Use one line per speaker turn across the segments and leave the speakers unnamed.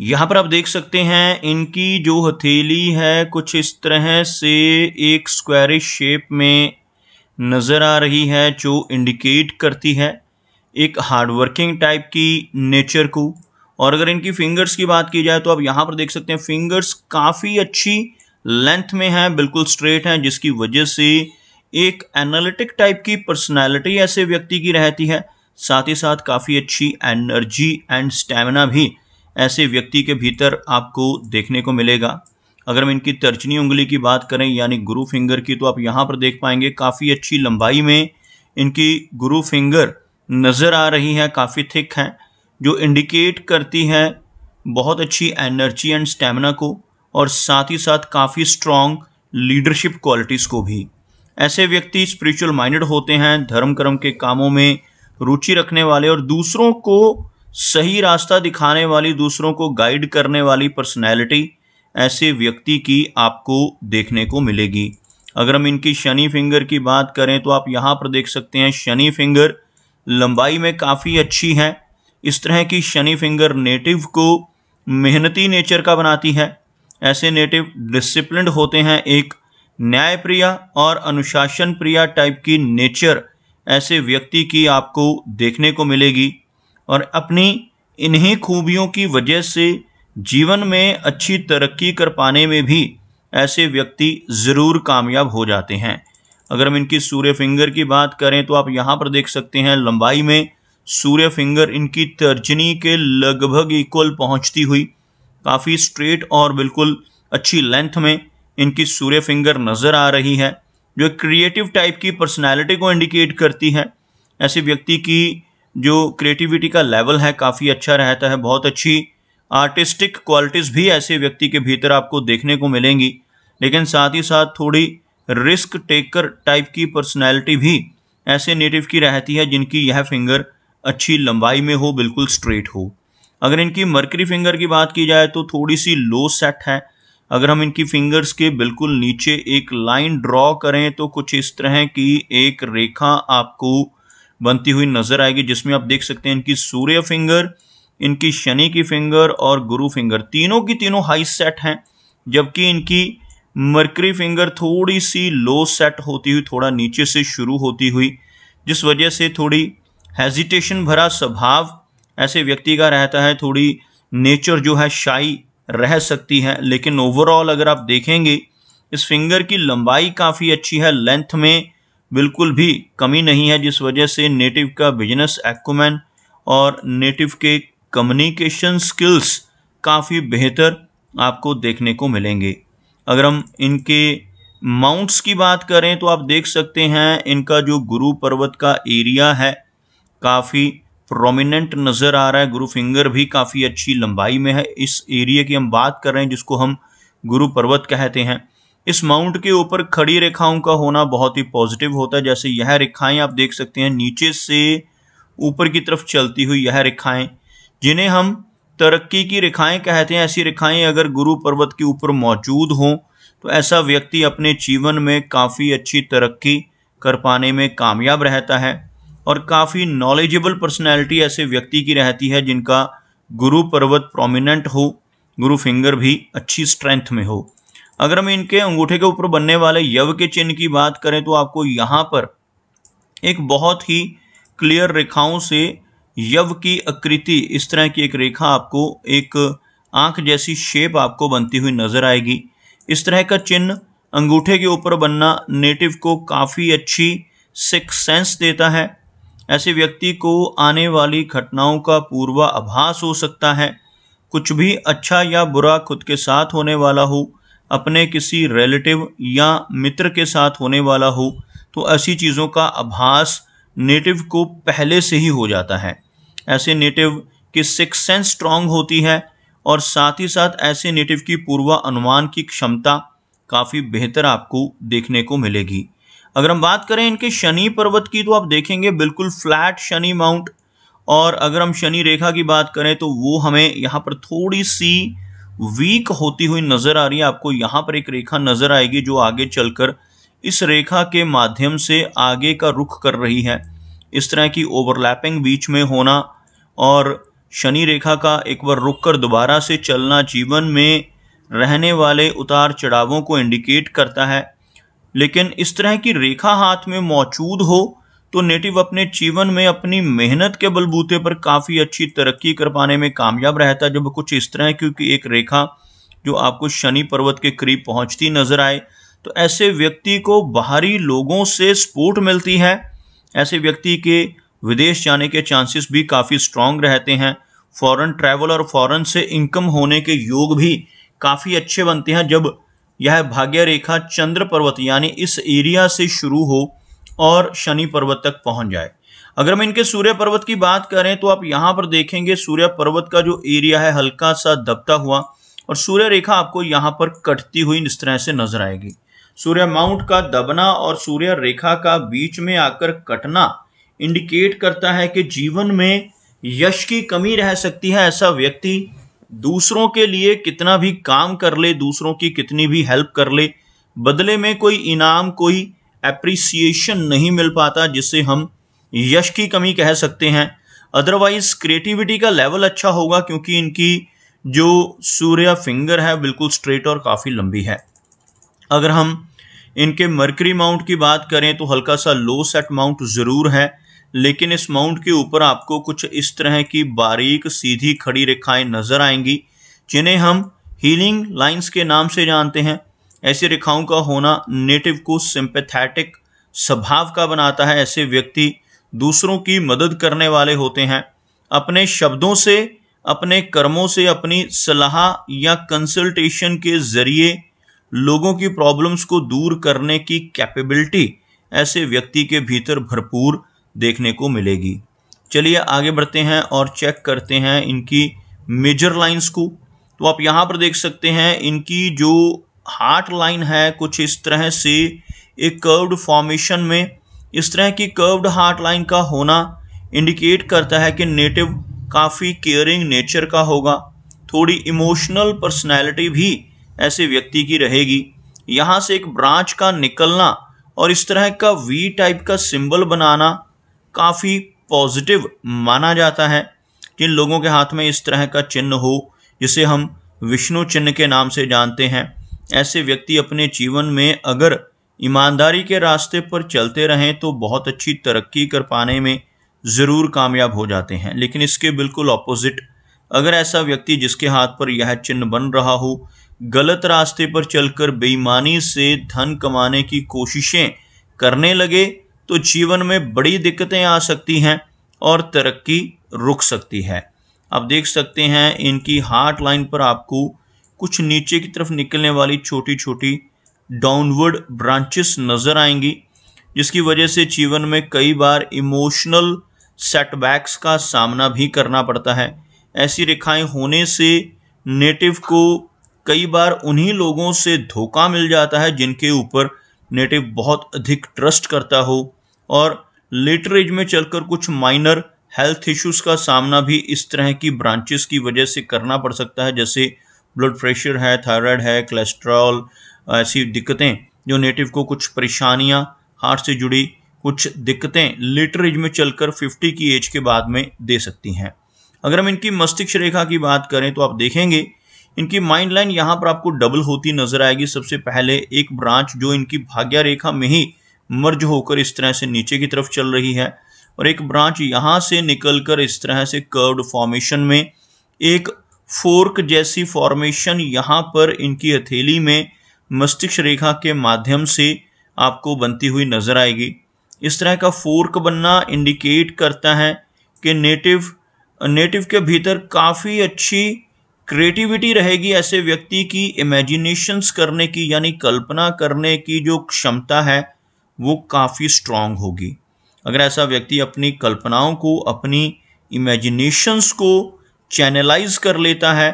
यहाँ पर आप देख सकते हैं इनकी जो हथेली है कुछ इस तरह से एक स्क्वायरिश शेप में नज़र आ रही है जो इंडिकेट करती है एक हार्डवर्किंग टाइप की नेचर को और अगर इनकी फिंगर्स की बात की जाए तो आप यहाँ पर देख सकते हैं फिंगर्स काफ़ी अच्छी लेंथ में हैं बिल्कुल स्ट्रेट हैं जिसकी वजह से एक एनालिटिक टाइप की पर्सनैलिटी ऐसे व्यक्ति की रहती है साथ ही साथ काफ़ी अच्छी एनर्जी एंड स्टेमिना भी ऐसे व्यक्ति के भीतर आपको देखने को मिलेगा अगर हम इनकी तर्जनी उंगली की बात करें यानी गुरु फिंगर की तो आप यहाँ पर देख पाएंगे काफ़ी अच्छी लंबाई में इनकी गुरु फिंगर नज़र आ रही है काफ़ी थिक हैं जो इंडिकेट करती है बहुत अच्छी एनर्जी एंड स्टेमिना को और साथ ही साथ काफ़ी स्ट्रॉन्ग लीडरशिप क्वालिटीज़ को भी ऐसे व्यक्ति स्पिरिचुअल माइंडेड होते हैं धर्म कर्म के कामों में रुचि रखने वाले और दूसरों को सही रास्ता दिखाने वाली दूसरों को गाइड करने वाली पर्सनैलिटी ऐसे व्यक्ति की आपको देखने को मिलेगी अगर हम इनकी शनि फिंगर की बात करें तो आप यहाँ पर देख सकते हैं शनि फिंगर लंबाई में काफ़ी अच्छी है इस तरह की शनि फिंगर नेटिव को मेहनती नेचर का बनाती है ऐसे नेटिव डिसिप्लिन होते हैं एक न्यायप्रिय और अनुशासन प्रिया टाइप की नेचर ऐसे व्यक्ति की आपको देखने को मिलेगी और अपनी इन्हीं खूबियों की वजह से जीवन में अच्छी तरक्की कर पाने में भी ऐसे व्यक्ति ज़रूर कामयाब हो जाते हैं अगर हम इनकी सूर्य फिंगर की बात करें तो आप यहाँ पर देख सकते हैं लंबाई में सूर्य फिंगर इनकी तर्जनी के लगभग इक्वल पहुँचती हुई काफ़ी स्ट्रेट और बिल्कुल अच्छी लेंथ में इनकी सूर्य फिंगर नज़र आ रही है जो क्रिएटिव टाइप की पर्सनैलिटी को इंडिकेट करती है ऐसे व्यक्ति की जो क्रिएटिविटी का लेवल है काफ़ी अच्छा रहता है बहुत अच्छी आर्टिस्टिक क्वालिटीज़ भी ऐसे व्यक्ति के भीतर आपको देखने को मिलेंगी लेकिन साथ ही साथ थोड़ी रिस्क टेकर टाइप की पर्सनैलिटी भी ऐसे नेटिव की रहती है जिनकी यह फिंगर अच्छी लंबाई में हो बिल्कुल स्ट्रेट हो अगर इनकी मर्करी फिंगर की बात की जाए तो थोड़ी सी लो सेट है अगर हम इनकी फिंगर्स के बिल्कुल नीचे एक लाइन ड्रॉ करें तो कुछ इस तरह की एक रेखा आपको बनती हुई नजर आएगी जिसमें आप देख सकते हैं इनकी सूर्य फिंगर इनकी शनि की फिंगर और गुरु फिंगर तीनों की तीनों हाई सेट हैं जबकि इनकी मर्करी फिंगर थोड़ी सी लो सेट होती हुई थोड़ा नीचे से शुरू होती हुई जिस वजह से थोड़ी हेजिटेशन भरा स्वभाव ऐसे व्यक्ति का रहता है थोड़ी नेचर जो है शाही रह सकती है लेकिन ओवरऑल अगर आप देखेंगे इस फिंगर की लंबाई काफ़ी अच्छी है लेंथ में बिल्कुल भी कमी नहीं है जिस वजह से नेटिव का बिजनेस एक्मैन और नेटिव के कम्युनिकेशन स्किल्स काफ़ी बेहतर आपको देखने को मिलेंगे अगर हम इनके माउंट्स की बात करें तो आप देख सकते हैं इनका जो गुरु पर्वत का एरिया है काफ़ी प्रोमिनेंट नज़र आ रहा है गुरु फिंगर भी काफ़ी अच्छी लंबाई में है इस एरिया की हम बात कर रहे हैं जिसको हम गुरु पर्वत कहते हैं इस माउंट के ऊपर खड़ी रेखाओं का होना बहुत ही पॉजिटिव होता है जैसे यह रेखाएं आप देख सकते हैं नीचे से ऊपर की तरफ चलती हुई यह रेखाएं जिन्हें हम तरक्की की रेखाएं कहते हैं ऐसी रेखाएं अगर गुरु पर्वत के ऊपर मौजूद हों तो ऐसा व्यक्ति अपने जीवन में काफ़ी अच्छी तरक्की कर पाने में कामयाब रहता है और काफ़ी नॉलेजेबल पर्सनैलिटी ऐसे व्यक्ति की रहती है जिनका गुरु पर्वत प्रोमिनेंट हो गुरु फिंगर भी अच्छी स्ट्रेंथ में हो अगर हम इनके अंगूठे के ऊपर बनने वाले यव के चिन्ह की बात करें तो आपको यहाँ पर एक बहुत ही क्लियर रेखाओं से यव की आकृति इस तरह की एक रेखा आपको एक आंख जैसी शेप आपको बनती हुई नजर आएगी इस तरह का चिन्ह अंगूठे के ऊपर बनना नेटिव को काफ़ी अच्छी सिक्स सेंस देता है ऐसे व्यक्ति को आने वाली घटनाओं का पूर्वाभास हो सकता है कुछ भी अच्छा या बुरा खुद के साथ होने वाला हो अपने किसी रिलेटिव या मित्र के साथ होने वाला हो तो ऐसी चीज़ों का आभास नेटिव को पहले से ही हो जाता है ऐसे नेटिव की सिक्स सेंस स्ट्रांग होती है और साथ ही साथ ऐसे नेटिव की पूर्वा अनुमान की क्षमता काफ़ी बेहतर आपको देखने को मिलेगी अगर हम बात करें इनके शनि पर्वत की तो आप देखेंगे बिल्कुल फ्लैट शनि माउंट और अगर हम शनि रेखा की बात करें तो वो हमें यहाँ पर थोड़ी सी वीक होती हुई नजर आ रही है आपको यहां पर एक रेखा नजर आएगी जो आगे चलकर इस रेखा के माध्यम से आगे का रुख कर रही है इस तरह की ओवरलैपिंग बीच में होना और शनि रेखा का एक बार रुक कर दोबारा से चलना जीवन में रहने वाले उतार चढ़ावों को इंडिकेट करता है लेकिन इस तरह की रेखा हाथ में मौजूद हो तो नेटिव अपने जीवन में अपनी मेहनत के बलबूते पर काफ़ी अच्छी तरक्की कर पाने में कामयाब रहता जब कुछ इस तरह क्योंकि एक रेखा जो आपको शनि पर्वत के करीब पहुंचती नजर आए तो ऐसे व्यक्ति को बाहरी लोगों से सपोर्ट मिलती है ऐसे व्यक्ति के विदेश जाने के चांसेस भी काफ़ी स्ट्रांग रहते हैं फॉरेन ट्रैवल और फॉरेन से इनकम होने के योग भी काफ़ी अच्छे बनते हैं जब यह भाग्य रेखा चंद्र पर्वत यानी इस एरिया से शुरू हो और शनि पर्वत तक पहुंच जाए अगर हम इनके सूर्य पर्वत की बात करें तो आप यहाँ पर देखेंगे सूर्य पर्वत का जो एरिया है हल्का सा दबता हुआ और सूर्य रेखा आपको यहाँ पर कटती हुई इस तरह से नजर आएगी सूर्य माउंट का दबना और सूर्य रेखा का बीच में आकर कटना इंडिकेट करता है कि जीवन में यश की कमी रह सकती है ऐसा व्यक्ति दूसरों के लिए कितना भी काम कर ले दूसरों की कितनी भी हेल्प कर ले बदले में कोई इनाम कोई एप्रिसिएशन नहीं मिल पाता जिससे हम यश की कमी कह सकते हैं अदरवाइज क्रिएटिविटी का लेवल अच्छा होगा क्योंकि इनकी जो सूर्य फिंगर है बिल्कुल स्ट्रेट और काफ़ी लंबी है अगर हम इनके मरकरी माउंट की बात करें तो हल्का सा लो सेट माउंट ज़रूर है लेकिन इस माउंट के ऊपर आपको कुछ इस तरह की बारीक सीधी खड़ी रेखाएं नज़र आएंगी जिन्हें हम हीलिंग लाइंस के नाम से जानते हैं ऐसी रेखाओं का होना नेटिव को सिंपैथेटिक स्वभाव का बनाता है ऐसे व्यक्ति दूसरों की मदद करने वाले होते हैं अपने शब्दों से अपने कर्मों से अपनी सलाह या कंसल्टेशन के जरिए लोगों की प्रॉब्लम्स को दूर करने की कैपेबिलिटी ऐसे व्यक्ति के भीतर भरपूर देखने को मिलेगी चलिए आगे बढ़ते हैं और चेक करते हैं इनकी मेजर लाइंस को तो आप यहाँ पर देख सकते हैं इनकी जो हार्ट लाइन है कुछ इस तरह से एक कर्व्ड फॉर्मेशन में इस तरह की कर्व्ड हार्ट लाइन का होना इंडिकेट करता है कि नेटिव काफ़ी केयरिंग नेचर का होगा थोड़ी इमोशनल पर्सनैलिटी भी ऐसे व्यक्ति की रहेगी यहाँ से एक ब्रांच का निकलना और इस तरह का वी टाइप का सिंबल बनाना काफ़ी पॉजिटिव माना जाता है जिन लोगों के हाथ में इस तरह का चिन्ह हो जिसे हम विष्णु चिन्ह के नाम से जानते हैं ऐसे व्यक्ति अपने जीवन में अगर ईमानदारी के रास्ते पर चलते रहें तो बहुत अच्छी तरक्की कर पाने में ज़रूर कामयाब हो जाते हैं लेकिन इसके बिल्कुल ऑपोजिट अगर ऐसा व्यक्ति जिसके हाथ पर यह चिन्ह बन रहा हो गलत रास्ते पर चलकर बेईमानी से धन कमाने की कोशिशें करने लगे तो जीवन में बड़ी दिक्कतें आ सकती हैं और तरक्की रुक सकती है आप देख सकते हैं इनकी हार्ट लाइन पर आपको कुछ नीचे की तरफ निकलने वाली छोटी छोटी डाउनवर्ड ब्रांचेस नजर आएंगी जिसकी वजह से जीवन में कई बार इमोशनल सेटबैक्स का सामना भी करना पड़ता है ऐसी रेखाएं होने से नेटिव को कई बार उन्हीं लोगों से धोखा मिल जाता है जिनके ऊपर नेटिव बहुत अधिक ट्रस्ट करता हो और लेटर एज में चलकर कुछ माइनर हेल्थ इश्यूज का सामना भी इस तरह की ब्रांचेस की वजह से करना पड़ सकता है जैसे ब्लड प्रेशर है थायराइड है कोलेस्ट्रॉल ऐसी दिक्कतें जो नेटिव को कुछ परेशानियां हार्ट से जुड़ी कुछ दिक्कतें लेटर एज में चलकर 50 की एज के बाद में दे सकती हैं अगर हम इनकी मस्तिष्क रेखा की बात करें तो आप देखेंगे इनकी माइंड लाइन यहाँ पर आपको डबल होती नजर आएगी सबसे पहले एक ब्रांच जो इनकी भाग्य रेखा में ही मर्ज होकर इस तरह से नीचे की तरफ चल रही है और एक ब्रांच यहाँ से निकलकर इस तरह से कर्व्ड फॉर्मेशन में एक फोर्क जैसी फॉर्मेशन यहाँ पर इनकी हथेली में मस्तिष्क रेखा के माध्यम से आपको बनती हुई नजर आएगी इस तरह का फोर्क बनना इंडिकेट करता है कि नेटिव नेटिव के भीतर काफ़ी अच्छी क्रिएटिविटी रहेगी ऐसे व्यक्ति की इमेजिनेशंस करने की यानी कल्पना करने की जो क्षमता है वो काफ़ी स्ट्रांग होगी अगर ऐसा व्यक्ति अपनी कल्पनाओं को अपनी इमेजिनेशंस को चैनलाइज कर लेता है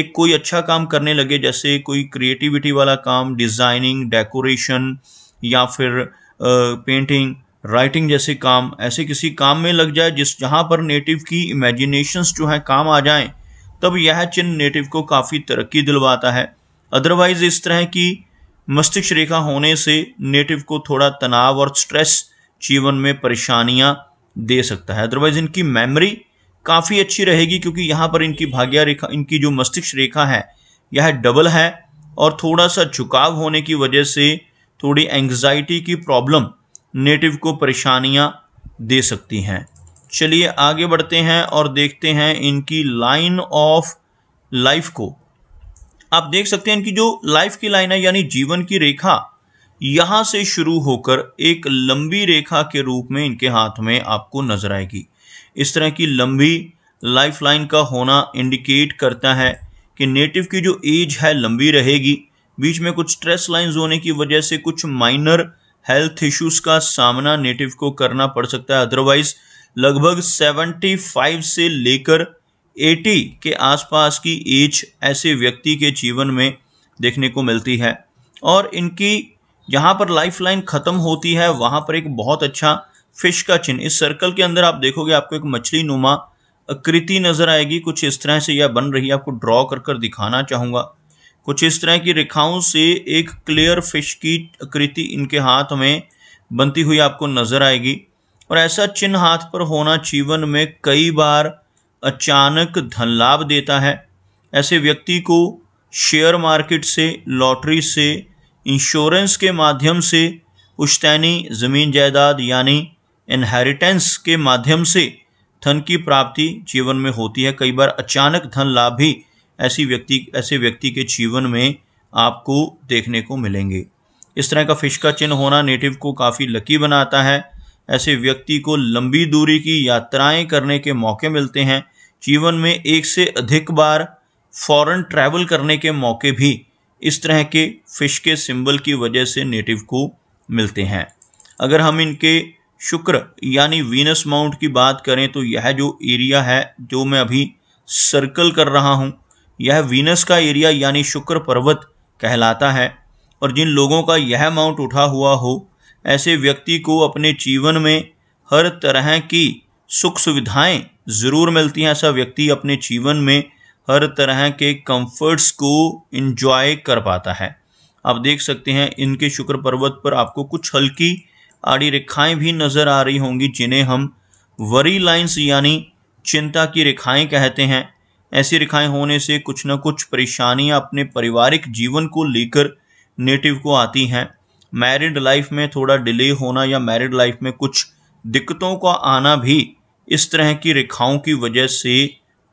एक कोई अच्छा काम करने लगे जैसे कोई क्रिएटिविटी वाला काम डिज़ाइनिंग डेकोरेशन या फिर पेंटिंग राइटिंग जैसे काम ऐसे किसी काम में लग जाए जिस जहाँ पर नेटिव की इमेजिनेशंस जो हैं काम आ जाएं तब यह चिन्ह नेटिव को काफ़ी तरक्की दिलवाता है अदरवाइज इस तरह की मस्तिष्क रेखा होने से नेटिव को थोड़ा तनाव और स्ट्रेस जीवन में परेशानियां दे सकता है अदरवाइज इनकी मेमोरी काफ़ी अच्छी रहेगी क्योंकि यहाँ पर इनकी भाग्या रेखा इनकी जो मस्तिष्क रेखा है यह डबल है और थोड़ा सा झुकाव होने की वजह से थोड़ी एंग्जाइटी की प्रॉब्लम नेटिव को परेशानियाँ दे सकती हैं चलिए आगे बढ़ते हैं और देखते हैं इनकी लाइन ऑफ लाइफ को आप देख सकते हैं इनकी जो लाइफ की लाइन है यानी जीवन की रेखा यहाँ से शुरू होकर एक लंबी रेखा के रूप में इनके हाथ में आपको नजर आएगी इस तरह की लंबी लाइफ लाइन का होना इंडिकेट करता है कि नेटिव की जो एज है लंबी रहेगी बीच में कुछ स्ट्रेस लाइंस होने की वजह से कुछ माइनर हेल्थ इश्यूज का सामना नेटिव को करना पड़ सकता है अदरवाइज लगभग 75 से लेकर 80 के आसपास की एज ऐसे व्यक्ति के जीवन में देखने को मिलती है और इनकी जहाँ पर लाइफ लाइन ख़त्म होती है वहाँ पर एक बहुत अच्छा फिश का चिन्ह इस सर्कल के अंदर आप देखोगे आपको एक मछली नुमा आकृति नजर आएगी कुछ इस तरह से यह बन रही है आपको ड्रॉ कर कर दिखाना चाहूंगा कुछ इस तरह की रेखाओं से एक क्लियर फिश की आकृति इनके हाथ में बनती हुई आपको नजर आएगी और ऐसा चिन्ह हाथ पर होना जीवन में कई बार अचानक धन लाभ देता है ऐसे व्यक्ति को शेयर मार्केट से लॉटरी से इंश्योरेंस के माध्यम से पुश्तैनी ज़मीन जायदाद यानी इनहेरिटेंस के माध्यम से धन की प्राप्ति जीवन में होती है कई बार अचानक धन लाभ भी ऐसी व्यक्ति ऐसे व्यक्ति के जीवन में आपको देखने को मिलेंगे इस तरह का फिश का चिन्ह होना नेटिव को काफ़ी लकी बनाता है ऐसे व्यक्ति को लंबी दूरी की यात्राएं करने के मौके मिलते हैं जीवन में एक से अधिक बार फॉरेन ट्रैवल करने के मौके भी इस तरह के फिश के सिंबल की वजह से नेटिव को मिलते हैं अगर हम इनके शुक्र यानी वीनस माउंट की बात करें तो यह जो एरिया है जो मैं अभी सर्कल कर रहा हूँ यह वीनस का एरिया यानी शुक्र पर्वत कहलाता है और जिन लोगों का यह माउंट उठा हुआ हो ऐसे व्यक्ति को अपने जीवन में हर तरह की सुख सुविधाएं ज़रूर मिलती हैं ऐसा व्यक्ति अपने जीवन में हर तरह के कंफर्ट्स को इन्जॉय कर पाता है आप देख सकते हैं इनके शुक्र पर्वत पर आपको कुछ हल्की आड़ी रेखाएं भी नजर आ रही होंगी जिन्हें हम वरी लाइंस यानी चिंता की रेखाएं कहते हैं ऐसी रेखाएं होने से कुछ न कुछ परेशानियां अपने पारिवारिक जीवन को लेकर नेटिव को आती हैं मैरिड लाइफ में थोड़ा डिले होना या मैरिड लाइफ में कुछ दिक्कतों का आना भी इस तरह की रेखाओं की वजह से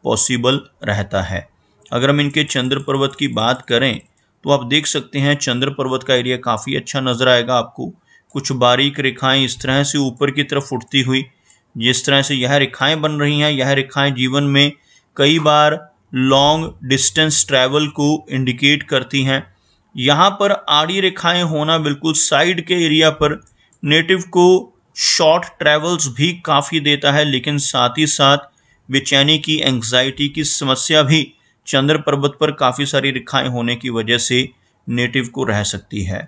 पॉसिबल रहता है अगर हम इनके चंद्र पर्वत की बात करें तो आप देख सकते हैं चंद्र पर्वत का एरिया काफ़ी अच्छा नज़र आएगा आपको कुछ बारीक रेखाएं इस तरह से ऊपर की तरफ उठती हुई जिस तरह से यह रेखाएं बन रही हैं यह रेखाएं जीवन में कई बार लॉन्ग डिस्टेंस ट्रैवल को इंडिकेट करती हैं यहाँ पर आड़ी रेखाएं होना बिल्कुल साइड के एरिया पर नेटिव को शॉर्ट ट्रैवल्स भी काफ़ी देता है लेकिन साथ ही साथ बेचैनी की एंग्जाइटी की समस्या भी चंद्र पर्वत पर काफ़ी सारी रेखाएं होने की वजह से नेटिव को रह सकती है